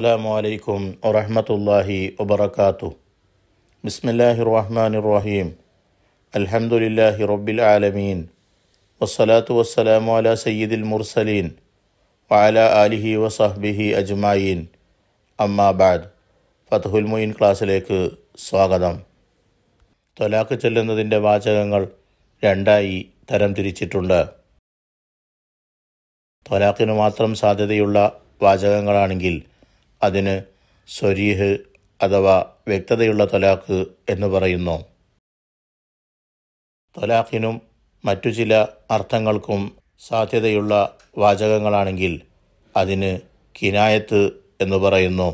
അസ്സാം വലൈക്കും വറഹമത്തല്ലാഹി വബർക്കാത്തു ബിസ്മില്ലാഹി റഹ്മാൻ റഹീം അൽഹംദുലില്ലാഹി റബ്ബിൽ ആലമീൻ വസ്സലാത്തു വസ്സലാമു അല സയ്യിദിൽ മുർസലീൻ വാല ആലിഹി വസഹ്ബിഹി അജ്മായീൻ അമ്മാബാദ് ഫതഹുൽ മൊയിൻ ക്ലാസ്സിലേക്ക് സ്വാഗതം തൊലാക്ക് ചെല്ലുന്നതിൻ്റെ വാചകങ്ങൾ രണ്ടായി തരം തിരിച്ചിട്ടുണ്ട് തൊലാക്കിനു മാത്രം സാധ്യതയുള്ള വാചകങ്ങളാണെങ്കിൽ അതിന് സ്വരീഹ് അഥവാ വ്യക്തതയുള്ള തലാഖ് എന്ന് പറയുന്നു തലാഖിനും മറ്റു ചില അർത്ഥങ്ങൾക്കും സാധ്യതയുള്ള വാചകങ്ങളാണെങ്കിൽ അതിന് കിനായത്ത് എന്ന് പറയുന്നു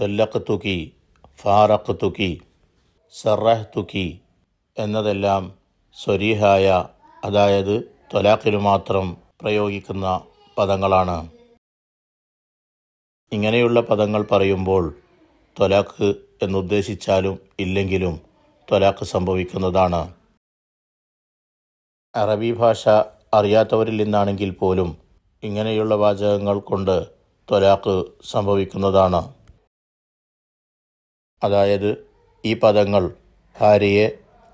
തൊല്ലക്ക് തുക്കി ഫാറക്ക് തുക്കി സർറഹ് തുക്കി എന്നതെല്ലാം സ്വരീഹായ അതായത് തൊലാഖിനു മാത്രം പ്രയോഗിക്കുന്ന പദങ്ങളാണ് ഇങ്ങനെയുള്ള പദങ്ങൾ പറയുമ്പോൾ ത്വലാഖ് എന്നുദ്ദേശിച്ചാലും ഇല്ലെങ്കിലും ത്വലാഖ് സംഭവിക്കുന്നതാണ് അറബി ഭാഷ അറിയാത്തവരിൽ നിന്നാണെങ്കിൽ പോലും ഇങ്ങനെയുള്ള വാചകങ്ങൾ കൊണ്ട് ത്വലാഖ് സംഭവിക്കുന്നതാണ് അതായത് ഈ പദങ്ങൾ ഭാര്യയെ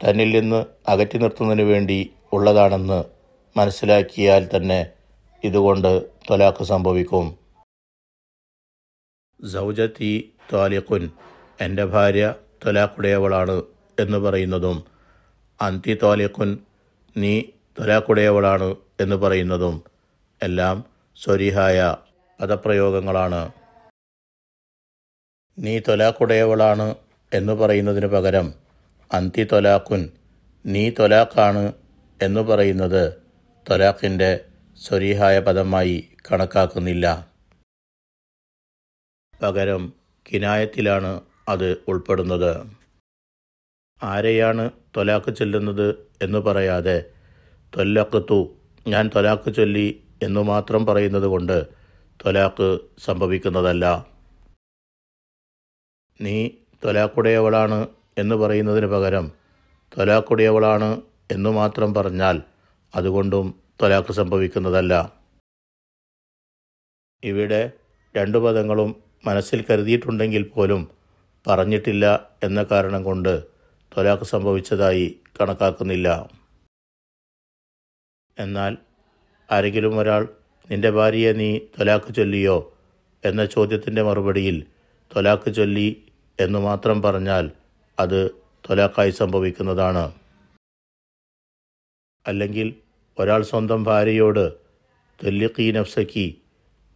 തന്നിൽ നിന്ന് അകറ്റി നിർത്തുന്നതിന് വേണ്ടി ഉള്ളതാണെന്ന് മനസ്സിലാക്കിയാൽ തന്നെ ഇതുകൊണ്ട് ത്വലാഖ് സംഭവിക്കും സൗജത്തി ത്വാലിഖുൻ എൻ്റെ ഭാര്യ തൊലാക്കുടയവളാണ് എന്ന് പറയുന്നതും അന്തി ത്വാലിഖുൻ നീ തൊലാക്കുടയവളാണ് എന്ന് പറയുന്നതും എല്ലാം സ്വരിഹായ പദപ്രയോഗങ്ങളാണ് നീ തൊലാക്കുടയവളാണ് എന്ന് പറയുന്നതിന് പകരം അന്തി തൊലാക്കുൻ നീ തൊലാക്കാണ് എന്ന് പറയുന്നത് തൊലാഖിൻ്റെ സ്വരീഹായ പദമായി കണക്കാക്കുന്നില്ല പകരം കിനായത്തിലാണ് അത് ഉൾപ്പെടുന്നത് ആരെയാണ് തൊലാക്ക് ചൊല്ലുന്നത് എന്ന് പറയാതെ തൊല്ലക്കത്തു ഞാൻ തൊലാക്ക് ചൊല്ലി എന്നു മാത്രം പറയുന്നത് കൊണ്ട് തൊലാക്ക് സംഭവിക്കുന്നതല്ല നീ തൊലാക്കുടയവളാണ് എന്ന് പറയുന്നതിന് പകരം തൊലാക്കുടയവളാണ് എന്നു മാത്രം പറഞ്ഞാൽ അതുകൊണ്ടും തൊലാക്ക് സംഭവിക്കുന്നതല്ല ഇവിടെ രണ്ടു പദങ്ങളും മനസ്സിൽ കരുതിയിട്ടുണ്ടെങ്കിൽ പോലും പറഞ്ഞിട്ടില്ല എന്ന കാരണം കൊണ്ട് തൊലാക്ക് സംഭവിച്ചതായി കണക്കാക്കുന്നില്ല എന്നാൽ ആരെങ്കിലും ഒരാൾ നിന്റെ ഭാര്യയെ നീ തൊലാക്ക് ചൊല്ലിയോ എന്ന ചോദ്യത്തിൻ്റെ മറുപടിയിൽ തൊലാക്ക് ചൊല്ലി എന്നു മാത്രം പറഞ്ഞാൽ അത് തൊലാക്കായി സംഭവിക്കുന്നതാണ് അല്ലെങ്കിൽ ഒരാൾ സ്വന്തം ഭാര്യയോട് തൊല്ലിഖീ നഫ്സക്കി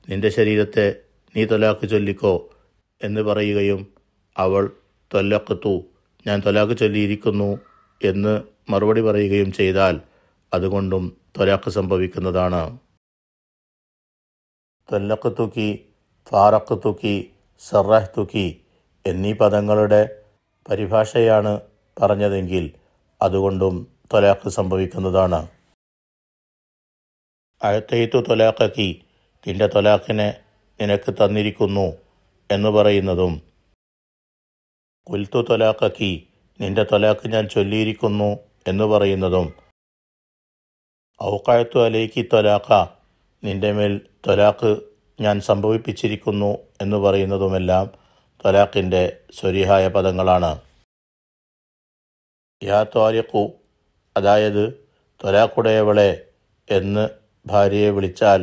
നിന്റെ ശരീരത്തെ നീ തൊലാക്ക് ചൊല്ലിക്കോ എന്ന് പറയുകയും അവൾ തൊല്ലക്കത്തു ഞാൻ തൊലാക്ക് ചൊല്ലിയിരിക്കുന്നു എന്ന് മറുപടി പറയുകയും ചെയ്താൽ അതുകൊണ്ടും തൊലാക്ക് സംഭവിക്കുന്നതാണ് തൊല്ലക്ക് തൂക്കി ഫാറക്ക് തൂക്കി സറാഹ് തൂക്കി എന്നീ പദങ്ങളുടെ പരിഭാഷയാണ് പറഞ്ഞതെങ്കിൽ അതുകൊണ്ടും തൊലാക്ക് സംഭവിക്കുന്നതാണ് അഴത്തയ്ത്തു തൊലാക്കി നിൻ്റെ തൊലാക്കിനെ നിനക്ക് തന്നിരിക്കുന്നു എന്ന് പറയുന്നതും കുൽത്തു തൊലാക്കി നിന്റെ തൊലാക്ക് ഞാൻ ചൊല്ലിയിരിക്കുന്നു എന്ന് പറയുന്നതും ഔക്കായത്തു അലേക്കി തൊലാക്ക നിന്റെ മേൽ തൊലാക്ക് ഞാൻ സംഭവിപ്പിച്ചിരിക്കുന്നു എന്ന് പറയുന്നതുമെല്ലാം തൊലാക്കിൻ്റെ സ്വരിഹായ പദങ്ങളാണ് യാ ത്വാലിഖു അതായത് തൊലാക്കുടയവളെ എന്ന് ഭാര്യയെ വിളിച്ചാൽ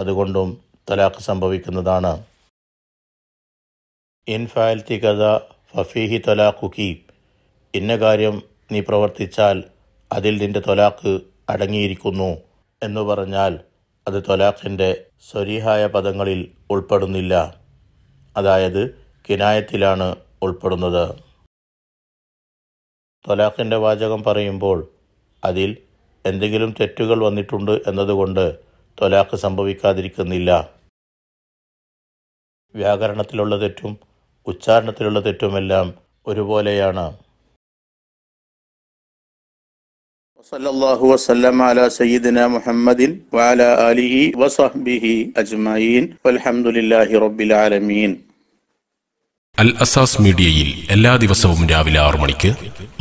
അതുകൊണ്ടും തലാഖ് സംഭവിക്കുന്നതാണ് ഇൻ കഥ ഫഫീഹി തൊലാഖുക്കി ഇന്ന കാര്യം നീ പ്രവർത്തിച്ചാൽ അതിൽ നിന്റെ തൊലാഖ് അടങ്ങിയിരിക്കുന്നു എന്ന് പറഞ്ഞാൽ അത് തൊലാഖിൻ്റെ സ്വരീഹായ പദങ്ങളിൽ ഉൾപ്പെടുന്നില്ല അതായത് കിനായത്തിലാണ് ഉൾപ്പെടുന്നത് തൊലാഖിൻ്റെ വാചകം പറയുമ്പോൾ അതിൽ എന്തെങ്കിലും തെറ്റുകൾ വന്നിട്ടുണ്ട് എന്നതുകൊണ്ട് തൊലാഖ് സംഭവിക്കാതിരിക്കുന്നില്ല വ്യാകരണത്തിലുള്ള തെറ്റും ഉച്ചാരണത്തിലുള്ള തെറ്റുമെല്ലാം ഒരുപോലെയാണ് അലിഹി വസഹ്ബിഹി റബ്ബിൽ ആലമീൻ അൽ അസാസ് മീഡിയയിൽ എല്ലാ ദിവസവും രാവിലെ ആറു മണിക്ക്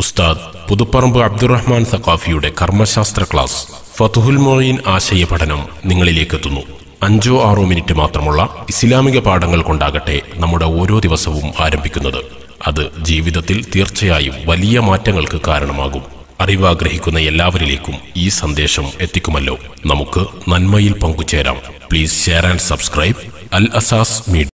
ഉസ്താദ് പുതുപ്പറമ്പ് അബ്ദുറഹ്മാൻ സഖാഫിയുടെ കർമ്മശാസ്ത്ര ക്ലാസ് ഫതുഹുൽ മൊയ്യീൻ ആശയ പഠനം നിങ്ങളിലേക്കെത്തുന്നു അഞ്ചോ ആറോ മിനിറ്റ് മാത്രമുള്ള ഇസ്ലാമിക പാഠങ്ങൾ കൊണ്ടാകട്ടെ നമ്മുടെ ഓരോ ദിവസവും ആരംഭിക്കുന്നത് അത് ജീവിതത്തിൽ തീർച്ചയായും വലിയ മാറ്റങ്ങൾക്ക് കാരണമാകും അറിവാഗ്രഹിക്കുന്ന എല്ലാവരിലേക്കും ഈ സന്ദേശം എത്തിക്കുമല്ലോ നമുക്ക് നന്മയിൽ പങ്കുചേരാം please share and subscribe Al Asas media